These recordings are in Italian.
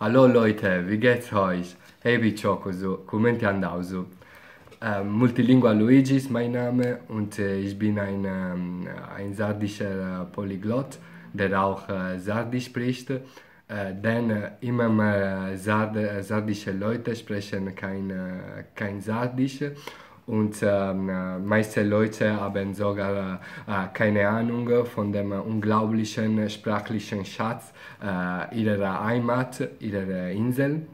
Hallo Leute, wie geht's euch? Hey wie Bichokoso, Kommente an Dauso. Ähm, Multilingua Luigi ist mein Name und äh, ich bin ein, ähm, ein sardischer äh, Polyglott, der auch äh, Sardisch spricht. Äh, denn äh, immer mehr Sard äh, sardische Leute sprechen kein, kein Sardisch und ähm, äh, meiste Leute haben sogar äh, keine Ahnung von dem unglaublichen äh, sprachlichen Schatz äh, ihrer Heimat, ihrer äh, Insel.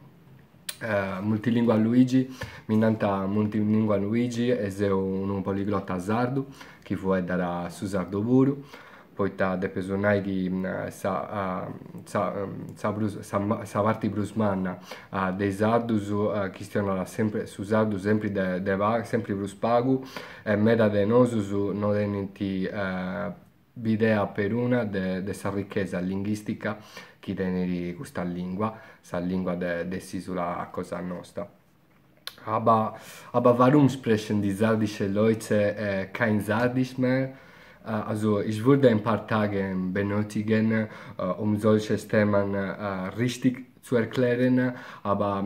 Uh, multilingua Luigi, mi nanta multilingua Luigi, e un, un poliglota sardo, che fu da Susardo Buru. poita depezonairii mm, sa, a, ah, sa, mm, sa, bruz, sa, sa varti brusmanna a, ah, de sardusu a, ah, chistionala sempre su sardu sempre de, de va, sempre brus pagu e eh, meda de nosusu non deniti eh, bidea per una de, de sa ricchezza linguistica chi teneri questa lingua, sa lingua de, de sisula a cosa nostra. Aber, aber warum sprechen die sardische Leute äh, kein Sardisch mehr? Eh, also ich würde ein paar Tage benötigen, eh, um solche Themen eh, richtig zu erklären, aber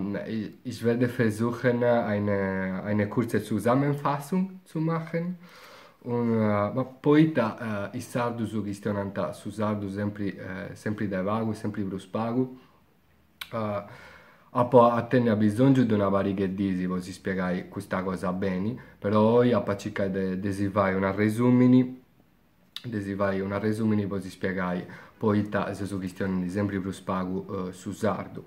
ich werde versuchen, eine, eine kurze Zusammenfassung zu machen. Un, ma poi da, uh, i sardu su chistionantà, su sardu sempre, uh, sempre da vago, sempre plus pago. Uh, Apo a te ne ha bisogno di una varighedisi, voi si spiegai questa cosa bene, però io a cercare di fare una resumini desi vai una resumini posi spiegai poita se su Christian sempre plus pagu äh, uh, su sardo.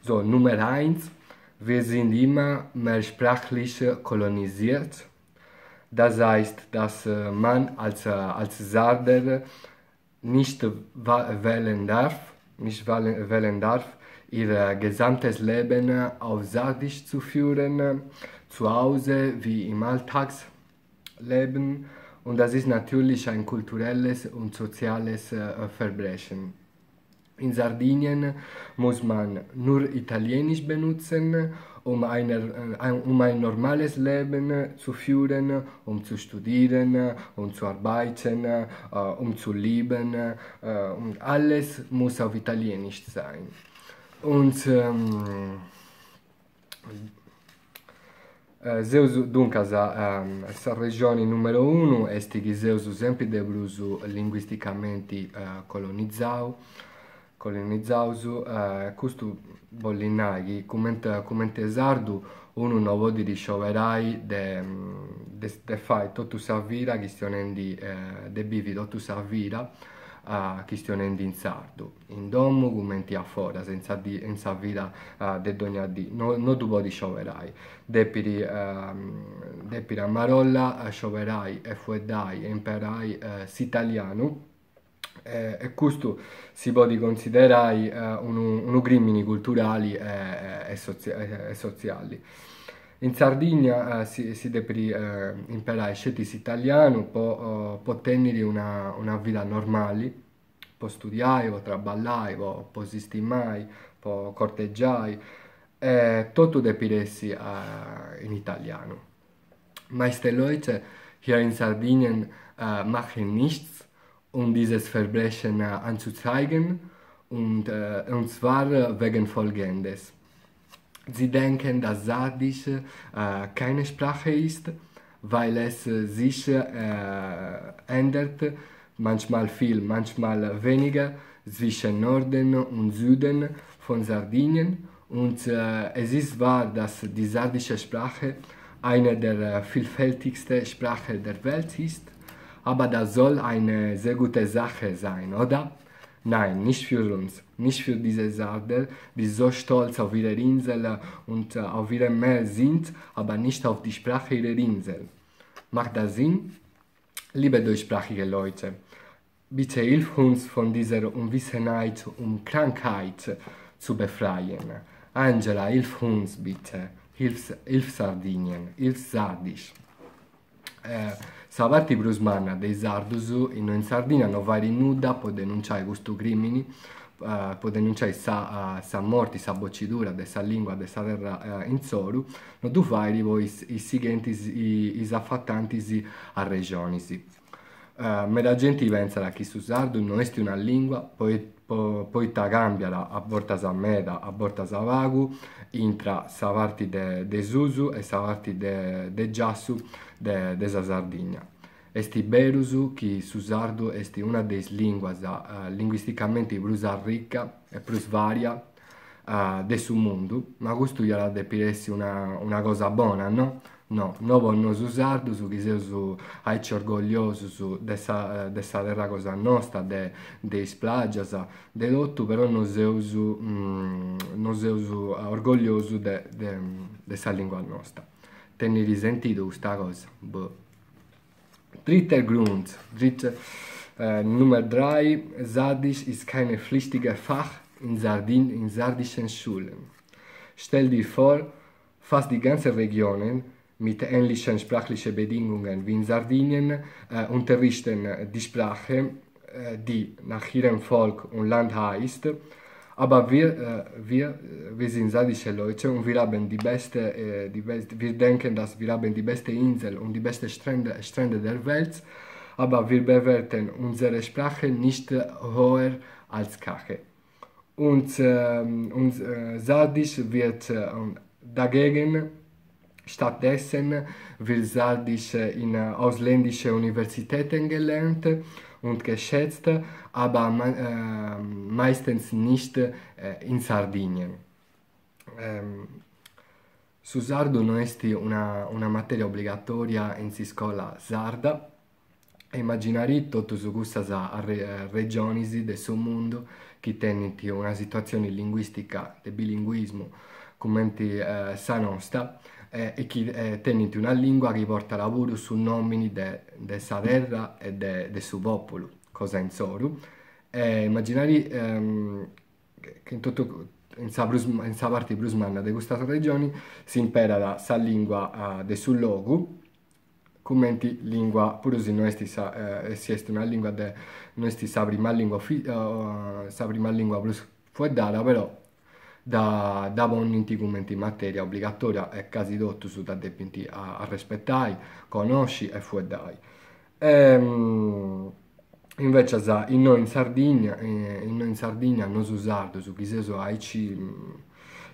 So, Nummer 1, wir sind immer mehr sprachlich kolonisiert. Das heißt, dass man als, als Sarder nicht wählen darf, nicht wählen darf, ihr gesamtes Leben auf Sardisch zu führen, zu Hause wie im Alltagsleben und das ist natürlich ein kulturelles und soziales äh, Verbrechen. In Sardinien muss man nur Italienisch benutzen, um, eine, äh, um ein normales Leben zu führen, um zu studieren, um zu arbeiten, äh, um zu lieben. und alles muss auf Italienisch sein. Und ähm, Uh, Zeus dunque um, sa ehm, regione numero uno esti che Zeus sempre debruso linguisticamente uh, colonizzau colonizzausu uh, eh, questo bollinaghi commente, commente sardu uno non vuol dire scioverai de, mm, de, de fai tutta sa vita che stionendi uh, de bivi tutta sa vita a Cristione Dinzardo. In domo commenti a fora, senza, di, senza vita uh, de dognadì, non no tu poti scioverai. Depiri, uh, ehm, depiri a Marolla eh, scioverai e fuedai e imperai uh, eh, s'italiano. Eh, e questo si può considerare eh, un, un, un culturali e, e, sozi e, e, sociali. In Sardegna eh, si, si devi eh, imparare scegliere italiano, può, può tenere una, una, vita normale, può studiare, può lavorare, può, può sistemare, può corteggiare, eh, tutto deve essere in italiano. Ma queste Leute hier in Sardinien eh, machen nichts, um dieses Verbrechen eh, anzuzeigen, und, eh, und zwar wegen Folgendes. Sie denken, dass Sardisch äh, keine Sprache ist, weil es äh, sich äh, ändert, manchmal viel, manchmal weniger, zwischen Norden und Süden von Sardinien. Und äh, es ist wahr, dass die sardische Sprache eine der äh, vielfältigsten Sprachen der Welt ist, aber das soll eine sehr gute Sache sein, oder? Nein, nicht für uns, nicht für diese Sardel, die so stolz auf ihre Insel und auf ihre Meer sind, aber nicht auf die Sprache ihrer Insel. Macht das Sinn? Liebe deutschsprachige Leute, bitte hilf uns von dieser Unwissenheit und Krankheit zu befreien. Angela, hilf uns bitte. Hilf, hilf Sardinien, hilf Sardisch. Äh, Savarti brusmanna dei Zardusu in Sardina non vai nuda può denunciare questo crimini Uh, eh, può denunciare sa, uh, sa morti, sa boccidura de sa lingua, de sa terra uh, in Zoru, non tu fai i seguenti, i, i affattanti a regionisi. Uh, la gente pensa che su sardo non è una lingua, poi, po, poitta cambiala a borta sa meda, a borta sa vagu, intra sa parte de, de Susu e sa parte de, de Giassu de, de sa Sardigna. Esti berusu che su sardo è una delle lingue uh, linguisticamente più ricca e più varia uh, de su mundu, ma questo ia la depiresse una, una cosa buona, no? No, no ponno su sardu, su chi seu aici orgoglioso su questa sa, terra cosa nostra, de, de is plagias, tutto, però non seus, mm, non seus orgoglioso di questa lingua nostra. Tenni risentito questa cosa? Boh. Dritter Grund, dritter, äh, Nummer 3, Sadisch ist keine pflichtige Fach, in Sardin, in sardischen Schulen. Stell dir vor, fast die ganze Regionen mit ähnlichen sprachlichen Bedingungen wie in Sardinien äh, eh, unterrichten die Sprache, äh, eh, die nach ihrem Volk und Land heißt. Aber wir, äh, eh, wir, wir sind sardische Leute und wir haben die beste, die best, wir denken, dass wir haben die beste Insel und die beste Strände, Strände der Welt, haben. aber wir bewerten unsere Sprache nicht höher als Kache und, ähm, und äh, Sardisch wird äh, dagegen Stattdessen wird Sardisch äh, in ausländischen Universitäten gelernt und geschätzt, aber äh, meistens nicht äh, in Sardinien. Ähm, su Sardo non è una, una materia obbligatoria in scuola sarda, immaginare tutto su questa eh, regione del suo mondo che tiene una situazione linguistica di bilinguismo come eh, sa nostra eh, e che eh, tiene una lingua che porta lavoro su nomini della terra e del de suo popolo, cosa in soru. E immaginare ehm, che in tutto in sa, brus, in sa parte brusmanna di questa regione si impera la sa lingua eh, del suo logo commenti lingua, pur se noi stessa, eh, si estima la lingua, de, noi stessa prima lingua, fi, uh, sa prima lingua plus fu data, però da, da bonninti commenti in materia obbligatoria e quasi tutto su da depinti a, a rispettare, conosci e fu dai. Ehm, invece sa, in noi in Sardegna, eh, in, in, in Sardegna non si usa su chi se so, ai ci... Mm,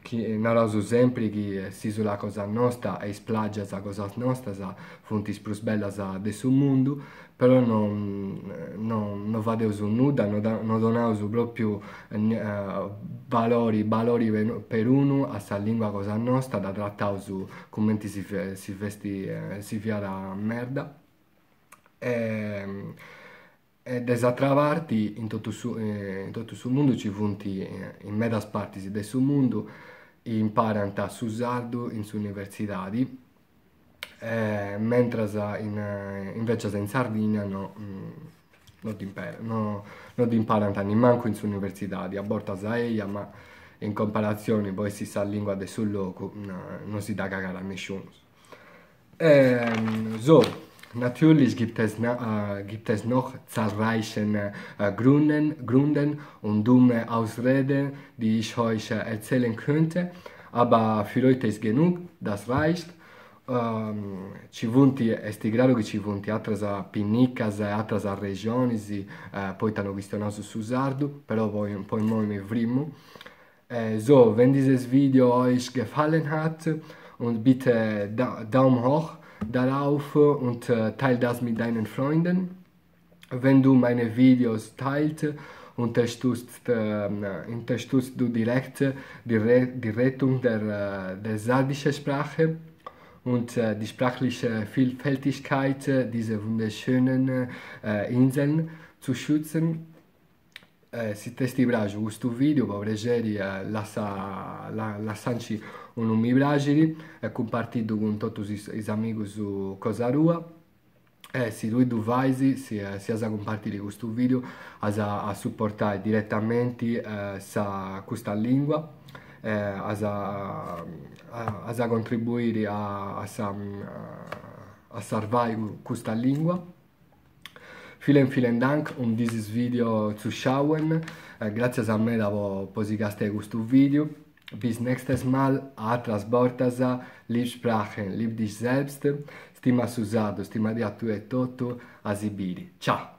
ki nalazu sempre che si sulla cosa nostra e splaggia la cosa nostra, sa fonti sprusbella sa de su mondo, però non, non, non vado su nuda, non, non donavo proprio uh, eh, valori, valori per uno a sa lingua cosa nostra, da trattare su commenti si, si vesti, eh, si fiara merda. Ehm, e, e dall'altra parte, in tutto il eh, mondo ci funti, in media parti del suo mondo, imparant a s'usardu in su universidadi, eh, mentre in, invece in Sardegna mm, no, non no, no imparant a manco in su universidadi, a bortas a eia, ma in comparazione poi si sa lingua de sul loco, no, non si dà cagare a nessuno. Eh, so, Natürlich gibt es, äh, gibt es noch zahlreiche äh, Gründen, Gründen und dumme Ausreden, die ich euch äh, erzählen könnte, aber für heute ist genug, das reicht. Um, ähm, ci vunti, esti grado che ci vunti altre pinnicas e altre regioni, eh, poi t'hanno questionato su Sardu, però poi, poi noi mi vrimmo. Eh, so, wenn dieses Video euch gefallen hat und bitte da, Daumen hoch, darauf und äh, teile das mit deinen Freunden. Wenn du meine Videos teilst, unterstützt, ähm, äh, unterstützt du direkt die, Re die Rettung der, äh, der serbischen Sprache und äh, die sprachliche Vielfältigkeit äh, dieser wunderschönen äh, Inseln zu schützen. Eh, äh, se ti stai bravo questo video, vorrei lasciarci o non mi piacere, e compartito con tutti i amici su Cosa Rua. E eh, se lui tu fai, se, eh, se a compartire questo video, a, a supportare direttamente eh, questa lingua, eh, a, a, a contribuire a, a, a salvare questa lingua. Vielen, vielen Dank um dieses Video zu schauen. Eh, grazie a me per aver posicastato questo video. Bis nächstes Mal, Atlas Bortasa, lieb Sprachen, lieb dich selbst, stima Susado, stima di a tu e toto, asibiri. Ciao!